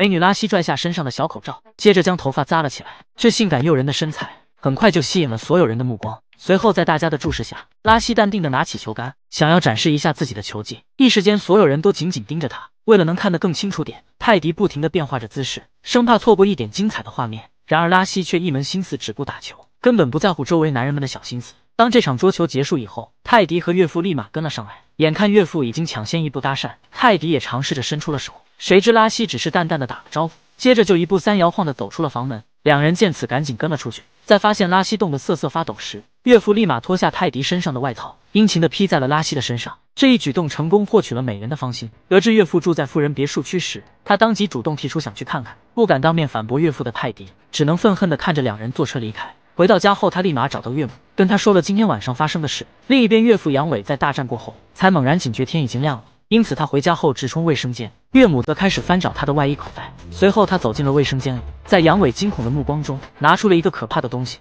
美女拉西拽下身上的小口罩，接着将头发扎了起来。这性感诱人的身材很快就吸引了所有人的目光。随后，在大家的注视下，拉西淡定地拿起球杆，想要展示一下自己的球技。一时间，所有人都紧紧盯着他。为了能看得更清楚点，泰迪不停地变化着姿势，生怕错过一点精彩的画面。然而，拉西却一门心思只顾打球，根本不在乎周围男人们的小心思。当这场桌球结束以后，泰迪和岳父立马跟了上来。眼看岳父已经抢先一步搭讪，泰迪也尝试着伸出了手。谁知拉西只是淡淡的打了招呼，接着就一步三摇晃的走出了房门。两人见此，赶紧跟了出去。在发现拉西冻得瑟瑟发抖时，岳父立马脱下泰迪身上的外套，殷勤的披在了拉西的身上。这一举动成功获取了美人的芳心。得知岳父住在富人别墅区时，他当即主动提出想去看看。不敢当面反驳岳父的泰迪，只能愤恨的看着两人坐车离开。回到家后，他立马找到岳母，跟他说了今天晚上发生的事。另一边，岳父杨伟在大战过后，才猛然警觉天已经亮了。因此，他回家后直冲卫生间，岳母则开始翻找他的外衣口袋。随后，他走进了卫生间里，在杨伟惊恐的目光中，拿出了一个可怕的东西。